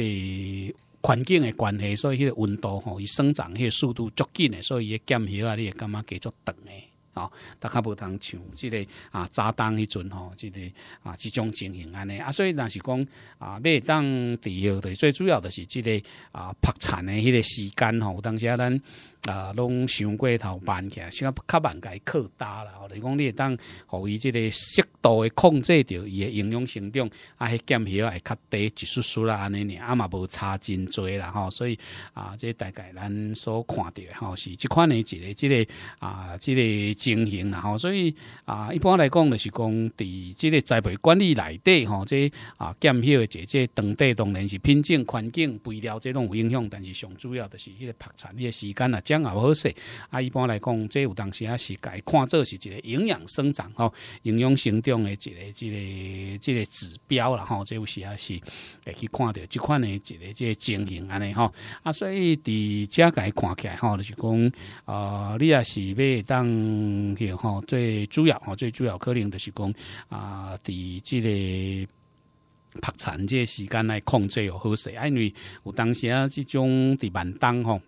个。环境的关系，所以迄个温度吼，伊生长迄个速度足紧的，所以伊剑叶啊，你感觉继续长诶。啊，大卡无当像即个啊炸弹迄阵吼，即个啊即种情形安尼啊，所以若是讲啊，袂当伫迄的最主要的是即个啊拍产的迄个时间吼，有当啊，咱啊拢想过头慢起，来，不较慢伊扩大啦，吼，你讲你会当予伊即个适度的控制着伊的营养成长，啊，迄减咸啊较低，一丝丝啦安尼呢，啊嘛无差真侪啦吼，所以啊，这大概咱所看到吼，是即款的即个即个啊即个。经营啦吼，所以啊，一般来讲就是讲，伫即个栽培管理内底吼，即啊，减少诶，即即当地当然是品种、环境、肥料即种有影响，但是上主要就是迄个拍产，迄个时间啊，长也好势。啊，一般来讲，即有当时啊，是间看做是一个营养生长吼，营养生长的一个一个一个指标啦吼，即有时啊是会去看到即款的一个即经营安尼吼啊，所以伫遮格看起来吼，就是讲，呃，你也是要当。嗯，吼，最主要吼，最主要可能就是讲啊，伫即个拍产这时间来控制又好势，啊，因为有当时啊，即种伫闽东吼，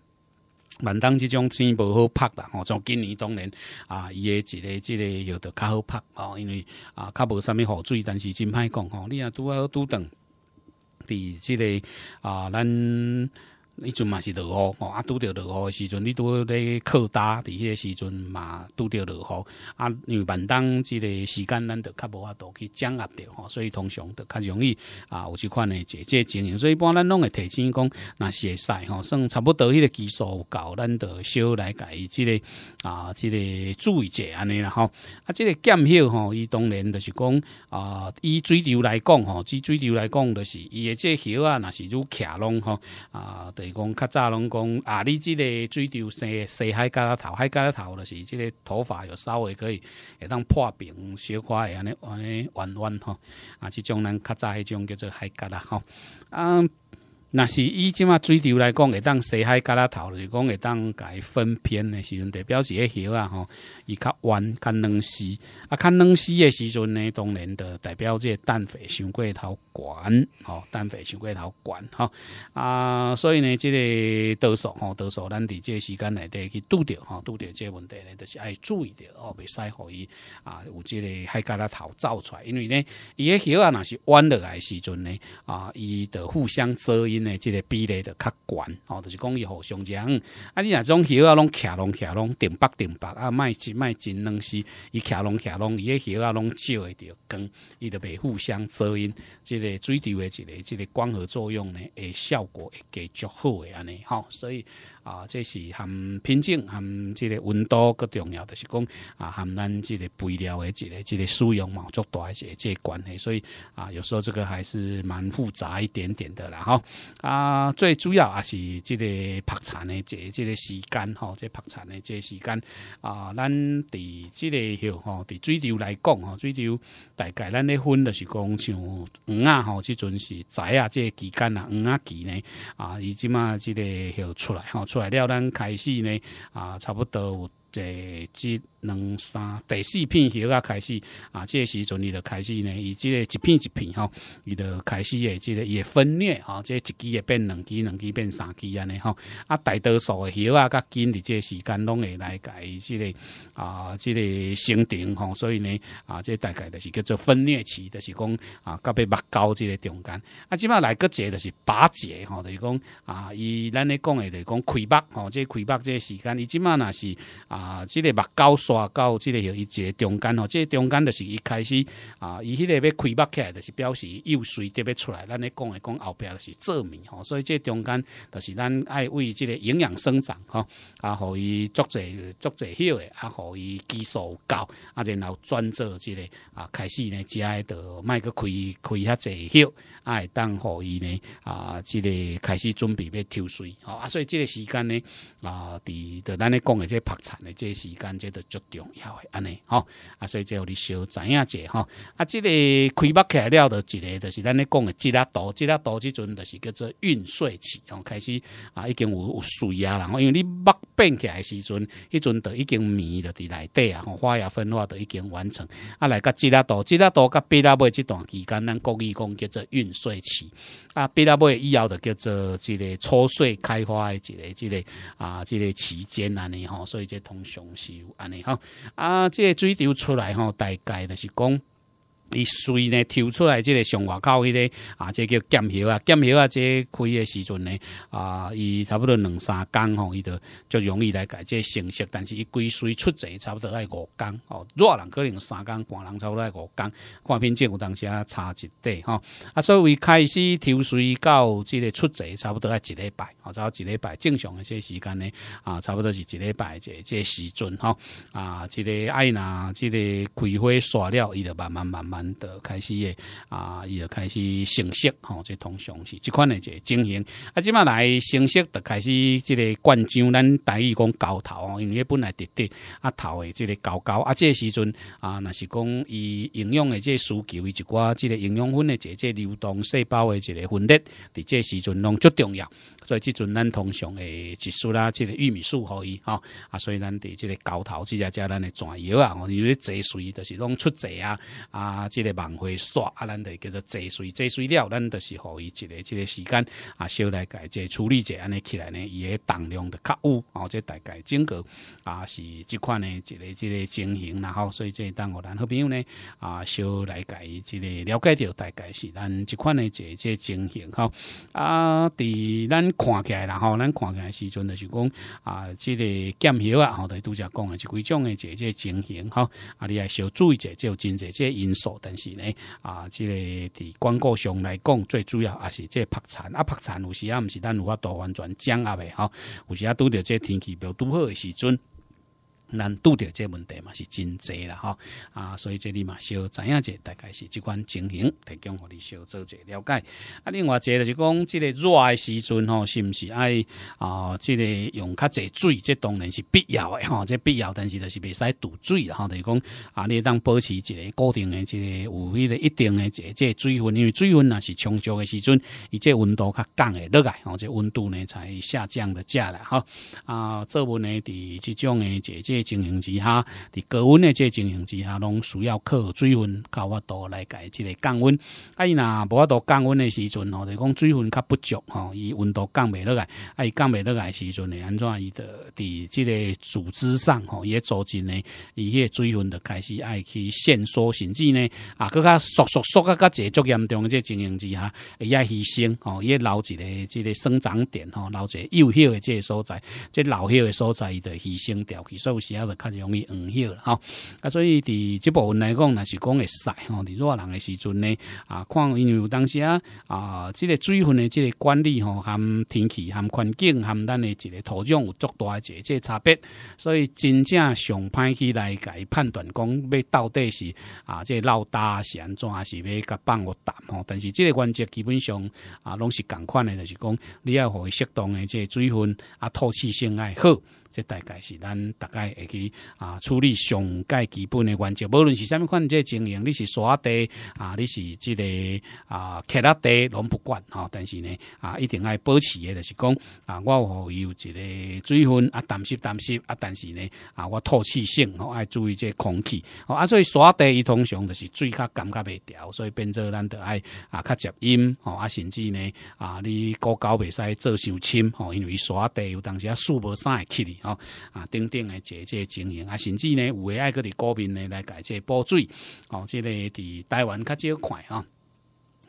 闽东即种天无好拍啦，吼，像今年当然啊，伊个一个即个又着较好拍，吼，因为啊，较无啥物雨水，但是真歹讲，吼，你啊，拄要拄等，伫即个啊，咱。迄阵嘛是落雨，哦啊，拄着落雨诶时阵，你拄咧靠打，伫迄个时阵嘛拄着落雨，啊，因为闽东即个时间咱着较无法度去掌握着吼，所以通常着较容易啊，有即款咧，即个情形，所以一般咱拢会提醒讲，若是会使吼，算差不多迄个技术够，咱着小来己即个啊，即个注意一下安尼啦，吼，啊，即个剑雨，吼，伊当然就是讲啊，以水流来讲，吼，以水流来讲，就是伊诶即雨啊，若是愈卡拢吼啊。讲较早拢讲啊，你即个水貂生生海夹头海夹头，就是即个头发有稍微可以会当破平小块安尼安尼弯弯吼啊，即种人较早迄种叫做海夹啦吼啊。那是以即嘛水流来讲，会当西海加拉头，就讲会当改分片的时阵，代表是迄叶啊吼，伊较弯，较冷丝，啊，较冷丝的时阵呢，当然的代表这氮肥伤过头悬吼，氮肥伤过头高，吼。啊，所以呢，即个多数吼，多数咱伫即个时间内底去拄着，吼，拄着即个问题呢，就是爱注意着哦，袂使互伊啊，有即个海加拉头走出来，因为呢，伊个叶啊若是弯落来时阵呢，啊，伊的互相遮阴。呢，这个比例的较悬哦，就是讲伊互相争。啊，你若种叶啊，拢徛拢徛拢顶北顶北啊，卖一卖真两丝，伊徛拢徛拢，伊个叶啊，拢照会着光，伊就袂互相遮阴。这个水低的，这个这个光合作用呢，诶，效果会加足好诶，安尼吼，所以。啊，这是含品种含这个温度个重要，就是讲啊含咱这个肥料的这个这个使用毛作多一些，这关系，所以啊有时候这个还是蛮复杂一点点的啦哈。啊，最主要还是这个拍产的这这个时间哈，这泡产的这时间啊，咱伫这个吼吼，对水流来讲吼，水流大概咱的分就是讲像鱼啊吼，这种是仔啊，这个期间啊，鱼啊期呢啊，伊即嘛，这个吼出来哈。出来了，咱开始呢，啊，差不多。即两三第四片叶啊开始啊，这时阵伊就开始呢，伊即个一片一片吼，伊就开始诶，即个也分裂吼，即一枝会变两枝，两枝变三枝安尼吼。啊，大多数诶叶啊，甲紧日即个时间拢会来改即个啊，即个生长吼，所以呢啊，即个、大概就是叫做分裂期，就是讲啊，甲被木交即个中间啊，即嘛来个节就是拔节吼，就是讲啊，伊咱咧讲诶就是讲魁拔吼，即魁拔即个时间，伊即嘛若是啊。啊，即个目高刷高，即个许一节中间哦，个中间就是一开始啊，伊迄个要开发起来，就是表示幼水得要出来。咱咧讲诶讲后边是做明吼，所以即个中间就是咱爱为即个营养生长吼，啊，互伊足侪足侪歇诶，啊，互伊激素高，啊，然后专做即个啊，开始呢，只爱着卖个开开遐侪啊，会当互伊呢啊，即个开始准备要抽水啊，所以即个时间呢啊，伫伫咱咧讲诶个拍产诶。这时间，这个最重要诶，安尼，吼啊，所以叫我你小知影者，吼啊，这个开起来了，一个就是咱咧讲诶，吉拉多，吉拉多，即阵就是叫做运税期，吼、开始啊，已经有有水啊，然后因为你目变起来时阵，迄阵都已经芽了伫内底啊，花芽分化都已经完成，啊，来个吉拉多，吉拉多，甲毕拉尾这段期间，咱国语讲叫做运税期，啊，毕拉尾以后就叫做即个初穗开花诶，一个即个啊，即个期间安尼吼，所以即同。消有安尼吼。啊，这水流出来吼，大概就是讲。伊水呢抽出来，即个上外口迄个啊，即叫剑叶啊，剑叶啊，即开嘅时阵呢啊，伊差不多两三工吼，伊就就容易来改即个成色。但是伊归水出侪，差不多爱五工哦，热人可能三工，寒人差不多爱五工，看品结有当下差一点吼。啊，所以开始抽水到即个出侪，差不多爱一礼拜，哦，差不多一礼拜正常一些时间呢啊，差不多是一礼拜即即时阵吼，啊，即个爱拿即个葵花刷了，伊就慢慢慢慢。的开始诶，啊，伊就开始成熟吼，即通常是即款诶即经形。啊，即马来成熟就开始即个灌浆，咱台语讲高头吼，因为本来直滴啊头诶即个高高啊，即时阵啊，若是讲伊营养诶即需求，伊一寡即个营养分诶即即流动细胞诶即个分裂，伫即时阵拢最重要。所以即阵咱通常诶植树啦，即个玉米树可以吼啊，所以咱伫即个高头即只只咱诶转药啊，因咧榨水，就是拢出汁啊啊。即个网会刷啊，咱就叫做节水、节水了，咱就是互伊一个即个时间啊，小来改即处理者安尼起来呢，伊个重量的较有哦，即大概整个啊是即款呢，一个即个情形，然后所以即当互咱好朋友呢啊，小来改即个了解到大概是咱即款呢，这个情形吼啊，伫咱看起来然后咱看起来时阵就是讲啊，即个健康啊，吼，都拄则讲的即几种的这个情形吼啊，你啊小注意者，下，就真侪即因素。但是呢，啊，即个伫广告上来讲，最主要也是即个拍产啊，拍产有时啊，毋是咱有法度完全掌握诶吼，有时啊，拄着即个天气表拄好时阵。难着即这问题嘛是真济啦吼啊，所以这里嘛小知影者大概是即款情形，提供互你小做者了解。啊，另外者就是讲，即个热诶时阵吼，是毋是爱啊？即个用较侪水，即当然是必要诶吼，即必要，但是就是袂使堵水啦。吼，就于讲啊，你当保持一个固定诶，即个有迄个一定诶，即个水温，因为水温若是充足诶时阵，伊即温度较降诶落来，吼，即温度呢才下降的下来吼。啊。作文呢，伫即种诶经营之下，伫高温的这情形之下，拢需要靠水分较多来解即个降温。啊，伊若无度降温的时阵吼，就讲水分较不足吼，伊温度降袂落来，伊降袂落来时阵呢，安怎伊就伫即个组织上吼，也组织呢，伊个水分就开始爱去限缩，甚至呢啊，更较缩缩缩啊，较一个足严重这情形之下，伊也牺牲吼，也留一个即个生长点吼，留一个幼小的这个所在，这老小的所在伊的牺牲掉，去，所以。也就较容易黄叶了哈，啊，所以伫这部分来讲，那是讲会晒吼。伫热人嘅时阵呢，啊，看因为当时啊，啊，即个水分嘅即个管理吼，含天气、含环境、含咱嘅一个土壤有足大嘅这这差别，所以真正上歹去来去判断讲，要到底是啊，即涝大是安怎，还是要甲放我打吼？但是即个原则基本上啊，拢是共款嘅，就是讲你要会适当嘅即个水分啊，透气性爱好。这大概是咱大概会去啊处理上界基本的原则，无论是什么款这经营，你是刷地啊，你是这个啊其他地拢不管哈。但是呢啊，一定爱保持的就是讲啊，我有有一个水分啊，淡湿淡湿啊，但是呢啊，我透气性哦爱注意这空气哦啊，所以刷地伊通常就是水较感觉袂调，所以变做咱得爱啊较接阴哦啊，甚至呢啊你高高袂使做上深哦，因为刷地有当时啊数无三会起哩。哦，啊，等等的这这情形啊，甚至呢，有诶爱搁伫高边呢来解这补水，哦，这个伫台湾较少看啊。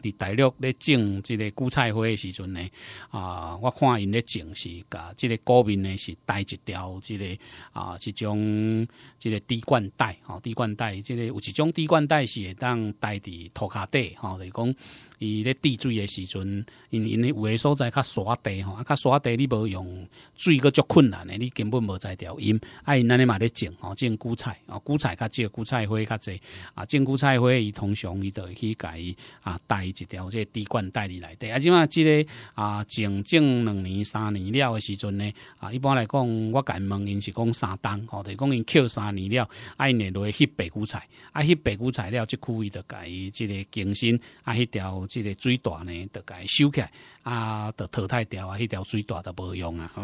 伫大陆咧种即个韭菜花诶时阵呢，啊，我看因咧种是甲即个高面呢是带一条即个啊，一种即个滴灌带，吼滴灌带即个有一种滴灌带是会当带伫涂骹底，吼，来讲伊咧滴水诶时阵，因因有诶所在较沙地吼，啊较沙地你无用水个足困难诶，你根本无在调因，啊因安尼嘛咧种吼种韭菜，啊韭菜较少，韭菜花较侪，啊种韭菜花伊通常伊着去甲伊啊带。一条这滴灌带理来的，啊，即嘛即个啊，整整两年、三年了的时阵呢，啊，一般来讲，我个问因是讲三冬，吼，就讲因扣三年了，啊，因内落去白骨菜，啊，去白骨菜了，区域以的改即个更新，啊，迄条即个水段呢，得改修来。啊，得淘汰掉啊！迄条水带都无用啊！吼，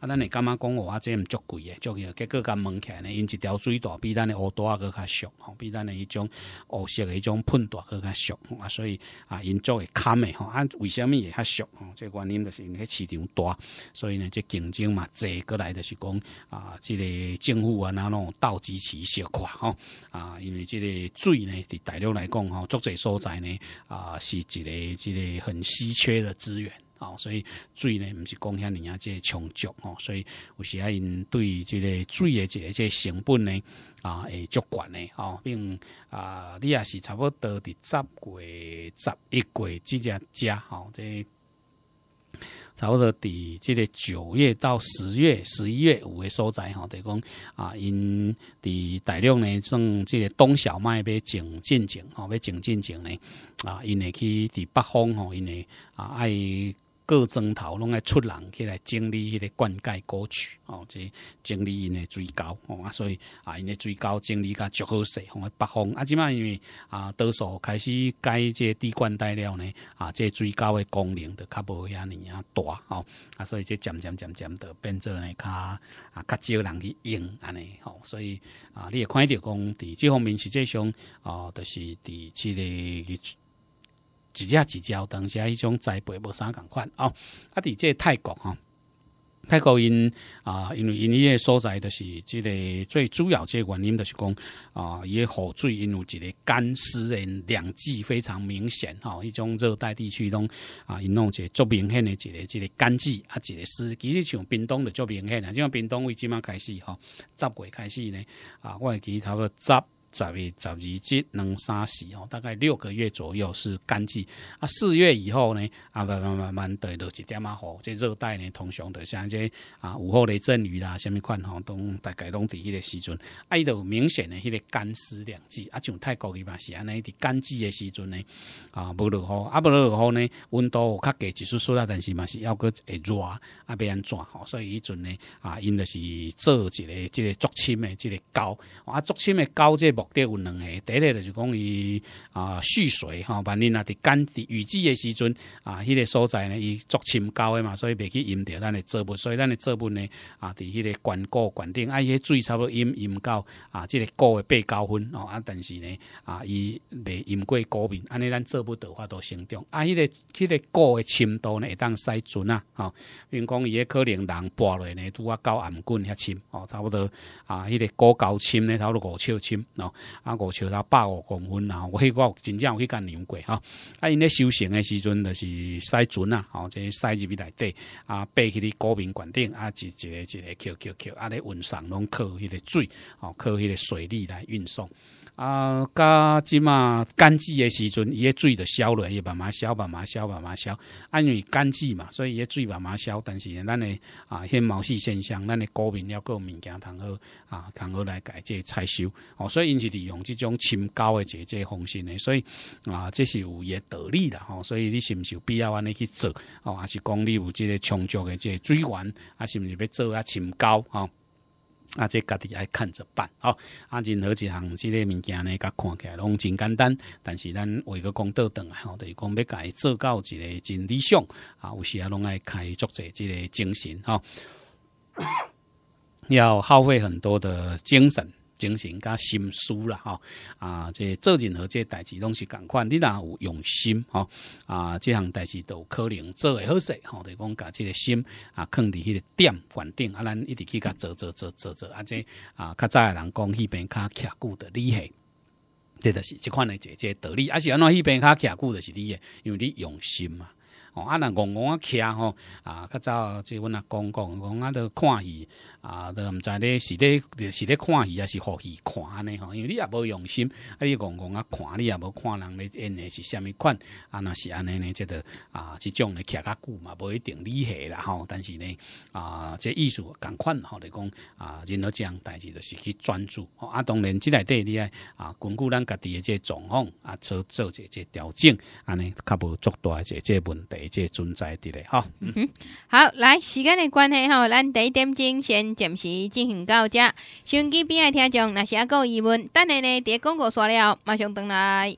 啊，咱你感觉讲我啊？这毋唔足贵诶，足贵！结果甲问起来呢，因一条水带比咱诶乌大个较俗，比咱诶一种乌色诶一种喷带个较俗啊！所以啊，因做会砍诶吼，啊，为什么也较俗？吼，即个原因就是因为市场大，所以呢，即竞争嘛，侪过来就是讲啊，即个政府啊，哪种倒支持小块，吼啊，因为即个水呢，伫大陆来讲吼，足侪所在呢啊，是一个即个很稀缺的资。源。哦，所以水呢，毋是讲遐尔啊，即个充足哦，所以有时因对即个水的即个即成本呢，啊，会足悬的哦，并啊，你也是差不多伫十月十一月即只遮吼，即差不多伫即个九月到十月、十一月有的所在，吼，等于讲啊，因伫大量咧种即个冬小麦，要种进种，吼，要种进种咧，啊，因会去伫北方，吼，因会啊，爱。各砖头拢爱出人起来整理迄个灌溉沟渠哦，即整理因的水沟哦啊，所以啊因的水沟整理较足好势，红诶北方啊，即摆因为啊多数开始改即滴灌带了呢啊，即水沟的功能就较无遐尼啊大哦啊，所以即渐渐渐渐着变做呢较啊较少人去用安尼吼，所以啊你会看着讲伫即方面实际上啊，着是伫即个。一只一只有当啊，迄种栽培无啥共款哦。啊，伫个泰国哦，泰国因啊，因为因迄个所在就是即个最主要即个原因就是讲啊，伊个雨水因有一个干湿诶两季非常明显吼。迄种热带地区拢啊，有弄个足明显诶，一个即个干季啊，一个湿，其实像冰冻就足明显啊，即种冰冻为即满开始吼十月开始呢啊，我会差不多十。十月、十二节两、三时吼，大概六个月左右是干季啊。四月以后呢，啊，慢慢、慢慢、慢的一点啊雨，即热带呢，通常的像这啊，午后雷阵雨啦，什么款吼，当大概拢伫迄个时阵，哎，就明显的迄个干湿两季啊。像泰国伊嘛是安尼，伫干季的时阵呢，啊，不落雨，啊不落雨呢，温度较低，一数数啦，但是嘛是要阁会热，啊变怎吼，所以迄阵呢，啊，因的是做一个即个竹签的即个胶，啊竹签的胶即有两个，第一个就是讲伊啊蓄水吼，万一啊，伫干雨季嘅时阵啊，迄个所在呢，伊作深沟嘅嘛，所以袂去淹着咱嘅作物。所以咱嘅作物呢啊，伫迄个悬谷悬顶，啊，迄水差不多淹淹到啊，即个谷诶八九分吼。啊，但是呢啊，伊袂淹过谷面，安尼咱作物都法度或长，啊，迄个迄个谷嘅深度呢，会当塞船啊。吼，因讲也可能人落来呢，拄啊到暗棍遐深哦，差不多啊，迄个谷高深呢，差不多五尺深哦。啊，五尺到百五公分啊，我迄个真正有去干量过吼。啊，因咧修行的时阵，就是塞船啊，吼，即塞入去内底啊，爬去咧高明关顶啊，一个一个翘翘翘，啊咧运送拢靠迄个水，哦，靠迄个水利来运送。啊，加即嘛干季的时阵，伊个水就消了，伊慢慢消，慢慢消，慢慢消。因为干季嘛，所以伊个水慢慢消。但是，咱的啊，现毛细现象，咱的高明要各物件通好啊，通好来改这采收。哦，所以因是利用这种深沟的这这方式呢，所以啊，这是有个道理的吼。所以你是不是有必要安尼去做？哦，还是讲你有即个充足的这水源，啊，是不是要做啊深沟啊？啊，这家己爱看着办哦。啊，任何一项这个物件呢，佮看起来拢真简单。但是咱为个倒道等，吼，就是讲要佮伊做到一个真理想啊，有时啊，拢爱开作者这个精神哈，[coughs] 要耗费很多的精神。精神加心思啦，哈啊！这做任何这代志拢是同款，你若有用心，哈啊，这项代志都有可能做会好势，吼，就讲把这个心啊，放伫迄个点，反定啊，咱一直去甲做做做做做，啊，这啊，较早人讲那边较倚久的厉害，这就是这款的姐姐道理，啊是安那那边较坚久的是你嘅，因为你用心嘛，哦啊，那戆戆啊，徛吼啊，较早即位那讲讲讲啊，都看伊啊，都毋知咧，是咧，是咧，看戏还是互戏看呢？吼，因为你也无用心，啊，你怣怣啊看，你也无看人咧，因的是虾物款？啊，若是安尼咧，即个啊，即种咧徛较久嘛，无一定理解啦吼。但是呢，啊，即艺术共款吼，嚟讲啊，何要样代志就是去专注。吼。啊，当然即内底你爱啊，巩固咱家己的即状况，啊，做做者即调整，安尼较无足大者即问题，即存在伫咧吼。嗯哼，好，来时间的关系吼，咱第一点钟先。暂时进行到这，手机边的听众，那是阿个疑问，等下呢，伫广告刷了后，马上回来。